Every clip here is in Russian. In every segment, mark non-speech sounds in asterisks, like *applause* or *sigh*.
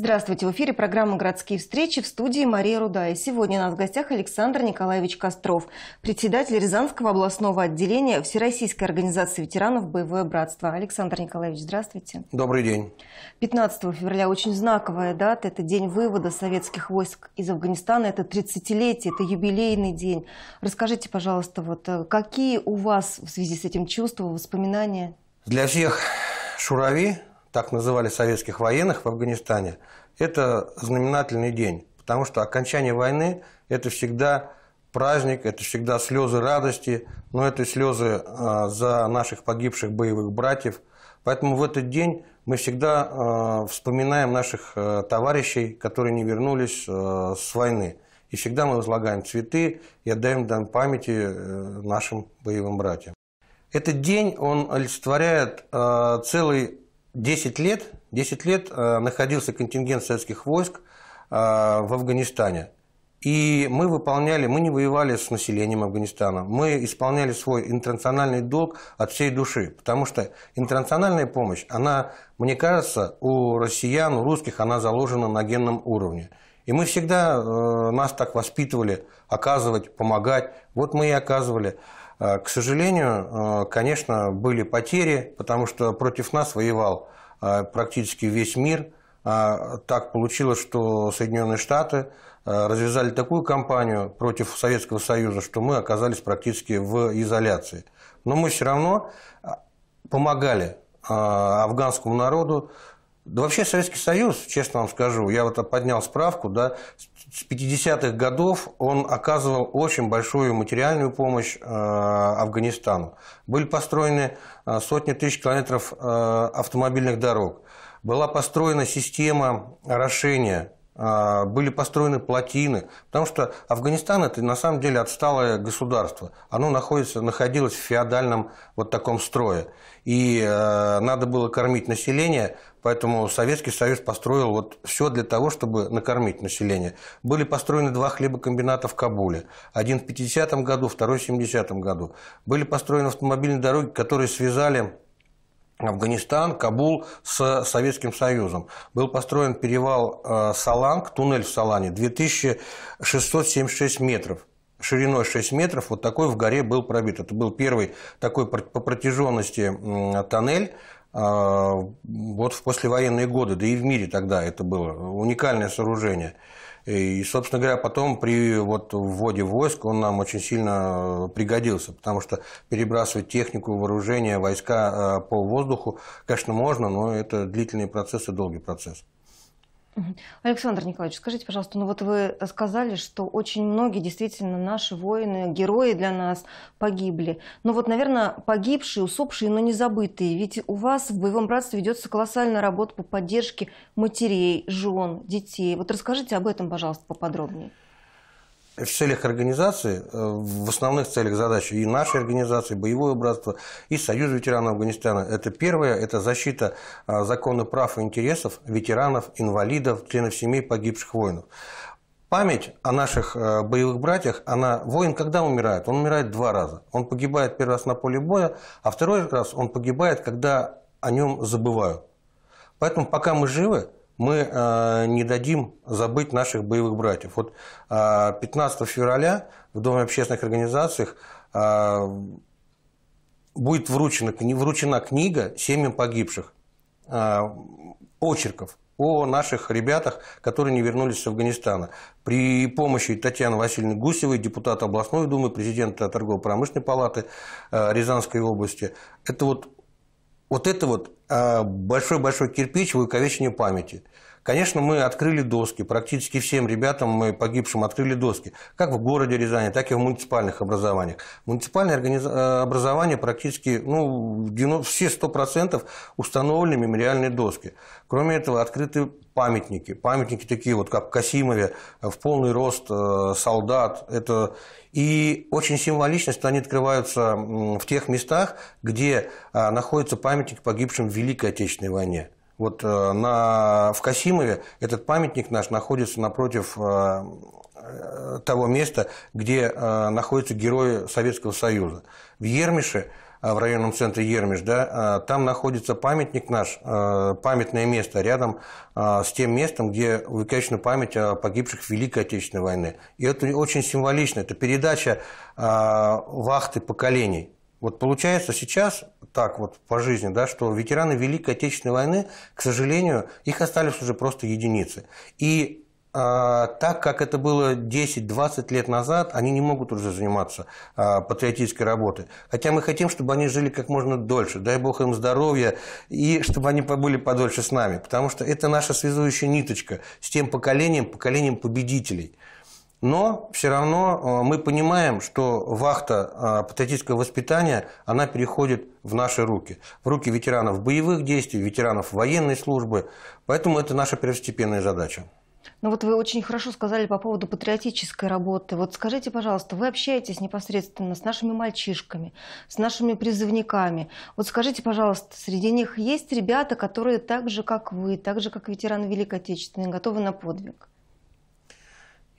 Здравствуйте, в эфире программа «Городские встречи» в студии Мария Руда. И сегодня у нас в гостях Александр Николаевич Костров, председатель Рязанского областного отделения Всероссийской организации ветеранов «Боевое братство». Александр Николаевич, здравствуйте. Добрый день. 15 февраля очень знаковая дата. Это день вывода советских войск из Афганистана. Это 30-летие, это юбилейный день. Расскажите, пожалуйста, вот э, какие у вас в связи с этим чувства, воспоминания? Для всех Шурави – так называли советских военных в Афганистане, это знаменательный день, потому что окончание войны – это всегда праздник, это всегда слезы радости, но это слезы а, за наших погибших боевых братьев. Поэтому в этот день мы всегда а, вспоминаем наших а, товарищей, которые не вернулись с войны. И всегда мы возлагаем цветы и отдаем дань памяти э, нашим боевым братьям. Этот день, он олицетворяет целый 10 лет, 10 лет э, находился контингент советских войск э, в Афганистане. И мы выполняли, мы не воевали с населением Афганистана, мы исполняли свой интернациональный долг от всей души, потому что интернациональная помощь, она, мне кажется, у россиян, у русских, она заложена на генном уровне. И мы всегда э, нас так воспитывали, оказывать, помогать. Вот мы и оказывали. А, к сожалению, а, конечно, были потери, потому что против нас воевал а, практически весь мир. Так получилось, что Соединенные Штаты развязали такую кампанию против Советского Союза, что мы оказались практически в изоляции. Но мы все равно помогали афганскому народу. Да вообще Советский Союз, честно вам скажу, я вот поднял справку, да, с с 50-х годов он оказывал очень большую материальную помощь э, Афганистану. Были построены э, сотни тысяч километров э, автомобильных дорог. Была построена система орошения а, были построены плотины, потому что Афганистан это на самом деле отсталое государство, оно находится, находилось в феодальном вот таком строе, и э, надо было кормить население, поэтому Советский Союз построил вот все для того, чтобы накормить население. Были построены два хлебокомбината в Кабуле, один в 50 году, второй в 70 году. Были построены автомобильные дороги, которые связали Афганистан, Кабул с Советским Союзом. Был построен перевал э, Саланг, туннель в Салане, 2676 метров шириной 6 метров, вот такой в горе был пробит. Это был первый такой по протяженности тоннель, э, вот в послевоенные годы, да и в мире тогда это было уникальное сооружение. И, собственно говоря, потом при вот вводе войск он нам очень сильно э, пригодился, потому что перебрасывать технику, вооружение, войска э, по воздуху, конечно, можно, но это длительный процесс и долгий процесс. Александр Николаевич, скажите, пожалуйста, ну вот вы сказали, что очень многие действительно наши воины, герои для нас погибли. Но ну вот, наверное, погибшие, усопшие, но не забытые. Ведь у вас в «Боевом братстве» ведется колоссальная работа по поддержке матерей, жен, детей. Вот расскажите об этом, пожалуйста, поподробнее в целях организации, э, в основных целях задачи и нашей организации, боевое братство, и Союз ветеранов Афганистана. Это первое, это защита а, законных прав и интересов ветеранов, инвалидов, членов семей погибших воинов. Память о наших э, боевых братьях, она, воин когда умирает? Он умирает два раза. Он погибает первый раз на поле боя, а второй раз он погибает, когда о нем забывают. Поэтому пока мы живы, мы э, не дадим забыть наших боевых братьев. Вот 15 э, февраля в Доме общественных организаций э, будет вручена, вручена книга семьям погибших, очерков о наших ребятах, которые не вернулись из Афганистана. При помощи Татьяны Васильевны Гусевой, депутата областной думы, президента торгово-промышленной палаты Рязанской области, это вот вот это вот а, большой-большой кирпич в увековечении памяти. Конечно, мы открыли доски, практически всем ребятам мы погибшим открыли доски, как в городе Рязани, так и в муниципальных образованиях. Муниципальные организ... А, образования практически, ну, все 100% установлены мемориальные доски. Кроме этого, открыты памятники. Памятники такие вот, как в Касимове, в полный рост э, солдат. Это... И очень символично, что они открываются в тех местах, где а, находится памятник погибшим в Великой Отечественной войне. Вот э, на, в Касимове этот памятник наш находится напротив э, того места, где находятся герои Советского Союза. В Ермише а, в районном центре Ермиш, да, а, там находится памятник наш, а, памятное место рядом с тем местом, где увековечена память о погибших в Великой Отечественной войне. И это очень символично, это передача вахты поколений. Вот получается сейчас так вот по жизни, да, что ветераны Великой Отечественной войны, к сожалению, их остались уже просто единицы. И а, так как это было 10-20 лет назад, они не могут уже заниматься а, патриотической работой. Хотя мы хотим, чтобы они жили как можно дольше. Дай бог им здоровья, и чтобы они побыли подольше с нами. Потому что это наша связующая ниточка с тем поколением, поколением победителей. Но все равно а, мы понимаем, что вахта патриотического воспитания, она переходит в наши руки. В руки ветеранов боевых действий, ветеранов военной службы. Поэтому это наша первостепенная задача. Ну вот вы очень хорошо сказали по поводу патриотической работы. Вот скажите, пожалуйста, вы общаетесь непосредственно с нашими мальчишками, с нашими призывниками. Вот скажите, пожалуйста, среди них есть ребята, которые так же, как вы, так же, как ветераны Великой Отечественной, готовы на подвиг?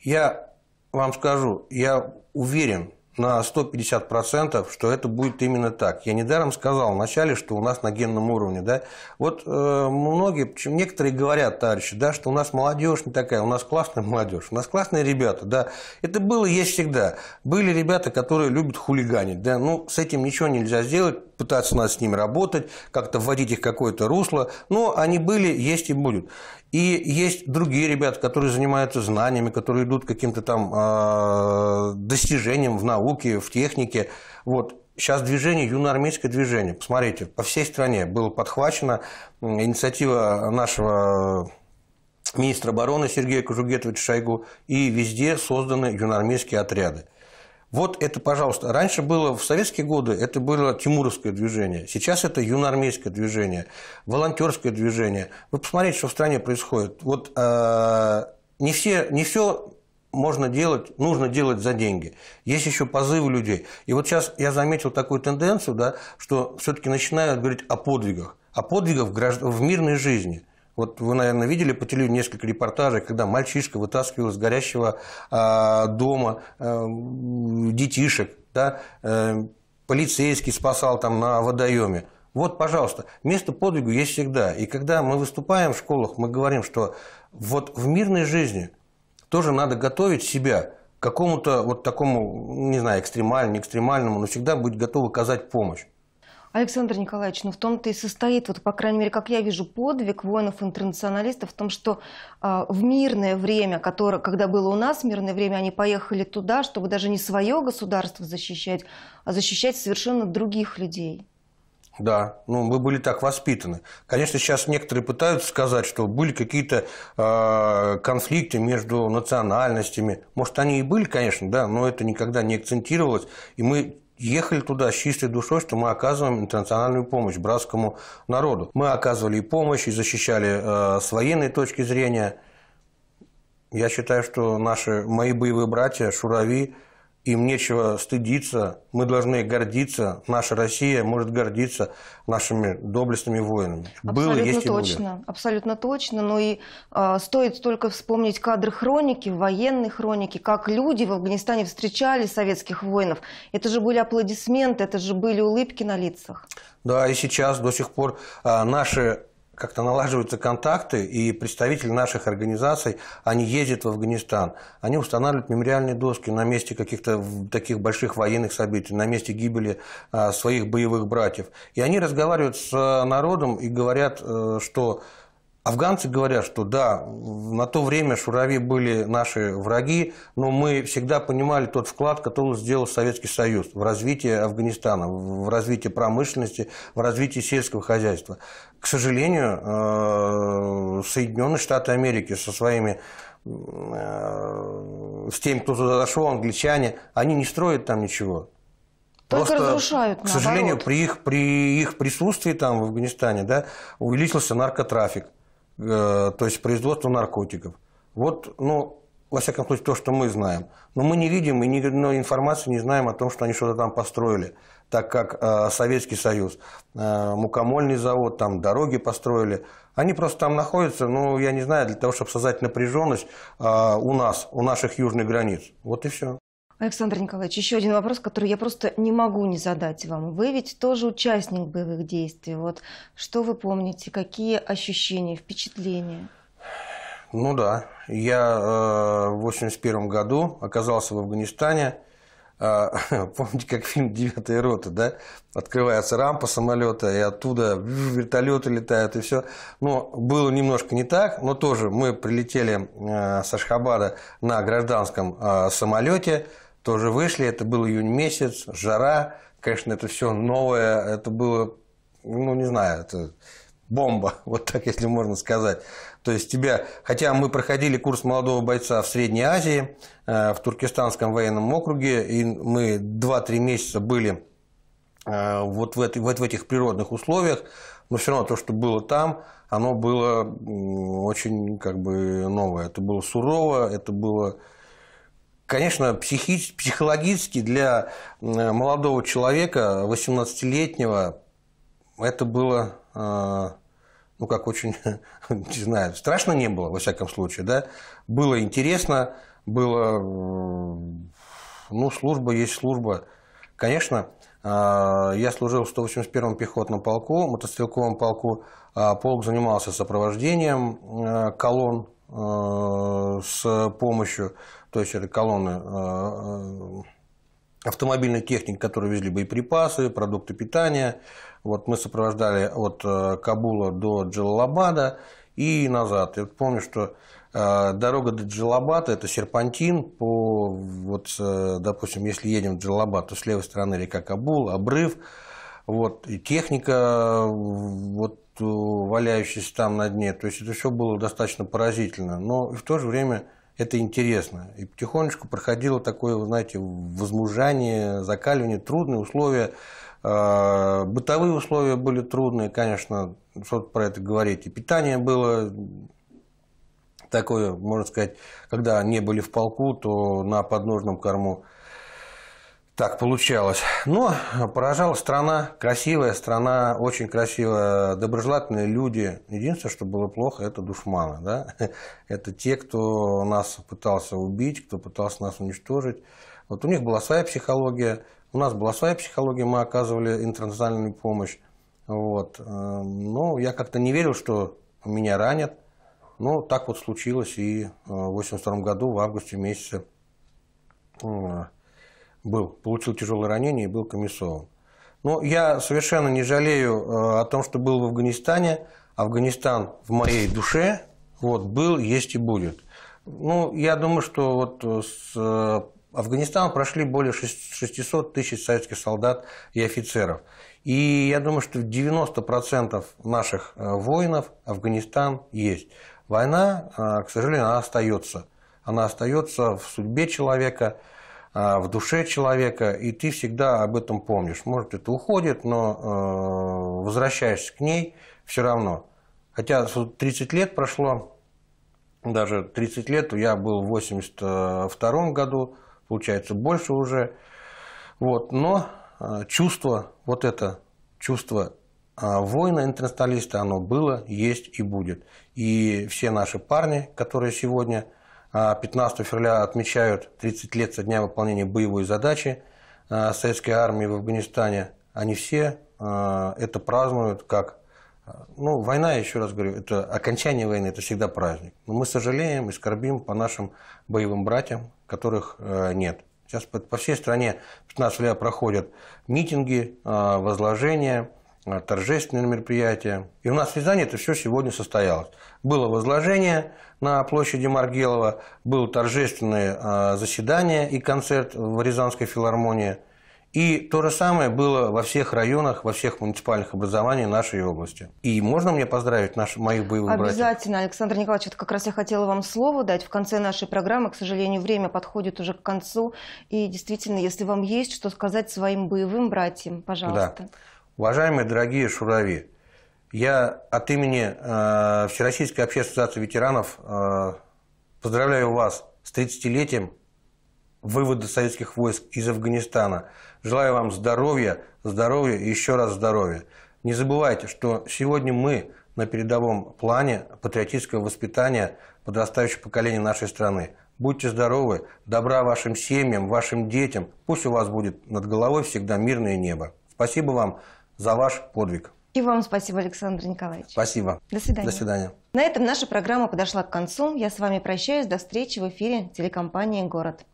Я вам скажу, я уверен, на 150%, что это будет именно так. Я недаром сказал вначале, что у нас на генном уровне. Да? Вот э, многие, некоторые говорят, товарищи, да, что у нас молодежь не такая, у нас классная молодежь, у нас классные ребята. Да? Это было есть всегда. Были ребята, которые любят хулиганить. Да? Ну, с этим ничего нельзя сделать, пытаться надо с ними работать, как-то вводить их в какое-то русло. Но они были, есть и будут. И есть другие ребята, которые занимаются знаниями, которые идут каким-то там э, а, достижением в науке, в технике. Вот. Сейчас движение, юноармейское движение, посмотрите, по всей стране было подхвачено инициатива нашего министра обороны Сергея Кожугетовича Шойгу, и везде созданы юноармейские отряды. Вот это, пожалуйста. Раньше было, в советские годы, это было тимуровское движение. Сейчас это юноармейское движение, волонтерское движение. Вы посмотрите, что в стране происходит. Вот э, не, все, не все можно делать, нужно делать за деньги. Есть еще позывы людей. И вот сейчас я заметил такую тенденцию, да, что все-таки начинают говорить о подвигах. О подвигах в, гражд... в мирной жизни – вот вы, наверное, видели по телевизору несколько репортажей, когда мальчишка вытаскивал из горящего а, дома э, детишек, да, э, полицейский спасал там на водоеме. Вот, пожалуйста, место подвигу есть всегда. И когда мы выступаем в школах, мы говорим, что вот в мирной жизни тоже надо готовить себя к какому-то вот такому, не знаю, экстремальному, не экстремальному, но всегда быть готовы оказать помощь. Александр Николаевич, ну в том-то и состоит, вот по крайней мере, как я вижу, подвиг воинов-интернационалистов в том, что э, в мирное время, которое, когда было у нас мирное время, они поехали туда, чтобы даже не свое государство защищать, а защищать совершенно других людей. Да, ну мы были так воспитаны. Конечно, сейчас некоторые пытаются сказать, что были какие-то э, конфликты между национальностями. Может, они и были, конечно, да, но это никогда не акцентировалось. И мы ехали туда с чистой душой, что мы оказываем интернациональную помощь братскому народу. Мы оказывали и помощь, и защищали э, с военной точки зрения. Я считаю, что наши, мои боевые братья, шурави, им нечего стыдиться, мы должны гордиться, наша Россия может гордиться нашими доблестными воинами. Абсолютно Было, есть точно, и абсолютно точно. Но ну и э, стоит только вспомнить кадры хроники, военной хроники, как люди в Афганистане встречали советских воинов. Это же были аплодисменты, это же были улыбки на лицах. Да, и сейчас до сих пор э, наши как-то налаживаются контакты, и представители наших организаций, они ездят в Афганистан, они устанавливают мемориальные доски на месте каких-то таких больших военных событий, на месте гибели а, своих боевых братьев. И они разговаривают с а, народом и говорят, э, что Афганцы говорят, что да, на то время шурави были наши враги, но мы всегда понимали тот вклад, который сделал Советский Союз в развитие Афганистана, в развитие промышленности, в развитие сельского хозяйства. К сожалению, э, Соединенные Штаты Америки со своими э, с теми, кто туда зашел, англичане, они не строят там ничего. Только Просто, разрушают, К сожалению, при их, при их присутствии там в Афганистане да, увеличился наркотрафик. Э, то есть производство наркотиков. Вот, ну, во всяком случае, то, что мы знаем. Но мы не видим и ни одной информации не знаем о том, что они что-то там построили, так как э, Советский Союз, э, мукомольный завод, там дороги построили. Они просто там находятся, ну, я не знаю, для того, чтобы создать напряженность э, у нас, у наших южных границ. Вот и все. Александр Николаевич, еще один вопрос, который я просто не могу не задать вам. Вы ведь тоже участник боевых действий. Вот что вы помните, какие ощущения, впечатления? Ну да, я э, в 81 году оказался в Афганистане. Э, *laughs* помните, как фильм «Девятая рота», да? Открывается рампа самолета, и оттуда *laughs* вертолеты летают, и все. Но ну, было немножко не так, но тоже мы прилетели э, с Ашхабада на гражданском э, самолете – тоже вышли. Это был июнь месяц, жара. Конечно, это все новое. Это было, ну, не знаю, это бомба, *laughs* вот так, если можно сказать. То есть тебя, хотя мы проходили курс молодого бойца в Средней Азии, э, в Туркестанском военном округе, и мы 2-3 месяца были э, вот в, этой, вот в этих природных условиях, но все равно то, что было там, оно было очень как бы новое. Это было сурово, это было конечно, психи- психологически для э, молодого человека, 18-летнего, это было, э, ну, как очень, *laughs* не знаю, страшно не было, во всяком случае, да. Было интересно, было, э, ну, служба есть служба. Конечно, я служил в 181-м пехотном полку, мотострелковом полку. А полк занимался сопровождением колонн Э, с помощью, то есть это колонны э, э, автомобильной техники, которые везли боеприпасы, продукты питания. Вот мы сопровождали от Кабула до Джалалабада и назад. Я помню, что дорога до Джалабата – это серпантин по, вот, допустим, если едем в Джалабад, то с левой стороны река Кабул, обрыв, вот, и техника вот, Э, валяющийся там на дне. То есть это все было достаточно поразительно. Но в то же время это интересно. И потихонечку проходило такое, вы знаете, возмужание, закаливание, трудные условия. Э, бытовые условия были трудные, конечно, что про это говорить. И питание было такое, можно сказать, когда не были в полку, то на подножном корму так получалось. Но поражала страна, красивая страна, очень красивая, доброжелательные люди. Единственное, что было плохо, это душманы. Да? *laughs* Это те, кто нас пытался убить, кто пытался нас уничтожить. Вот у них была своя психология, у нас была своя психология, мы оказывали интернациональную помощь. Вот. Эм, но я как-то не верил, что меня ранят. Но так вот случилось и э, в 1982 году, в августе месяце, был, получил тяжелое ранение и был комиссован. Но я совершенно не жалею э, о том, что был в Афганистане. Афганистан в моей душе вот, был, есть и будет. Ну, я думаю, что вот э, с э, Афганистана прошли более 600 тысяч советских солдат и офицеров. И я думаю, что в 90% наших воинов Афганистан есть. Война, к сожалению, она остается. Она остается в судьбе человека – Э, в душе человека, и ты всегда об этом помнишь. Может, это уходит, но э, возвращаешься к ней все равно. Хотя 30 лет прошло, даже 30 лет, я был в 82 году, получается, больше уже. Вот, но э, чувство, вот это чувство воина-интернационалиста, оно было, есть и будет. И все наши парни, которые сегодня – 15 а февраля отмечают 30 лет со дня выполнения боевой задачи а, советской армии в Афганистане. Они все а, это празднуют как... Ну, война, еще раз говорю, это окончание войны, это всегда праздник. Но мы сожалеем и скорбим по нашим боевым братьям, которых нет. Сейчас по всей стране 15 февраля проходят митинги, возложения, Э, торжественные мероприятия. И у нас в Рязани это все сегодня состоялось. Было возложение на площади Маргелова, было торжественное э, заседание и концерт в Рязанской филармонии. И то же самое было во всех районах, во всех муниципальных образованиях нашей области. И можно мне поздравить наших, моих боевых Обязательно. братьев? Обязательно, Александр Николаевич, это как раз я хотела вам слово дать в конце нашей программы. К сожалению, время подходит уже к концу. И действительно, если вам есть что сказать своим боевым братьям, пожалуйста. Да. Уважаемые дорогие шурави, я от имени э, Всероссийской общественной ассоциации ветеранов э, поздравляю вас с 30-летием вывода советских войск из Афганистана. Желаю вам здоровья, здоровья и еще раз здоровья. Не забывайте, что сегодня мы на передовом плане патриотического воспитания подрастающего поколения нашей страны. Будьте здоровы, добра вашим семьям, вашим детям. Пусть у вас будет над головой всегда мирное небо. Спасибо вам за ваш подвиг. И вам спасибо, Александр Николаевич. Спасибо. До свидания. До свидания. На этом наша программа подошла к концу. Я с вами прощаюсь. До встречи в эфире телекомпании «Город».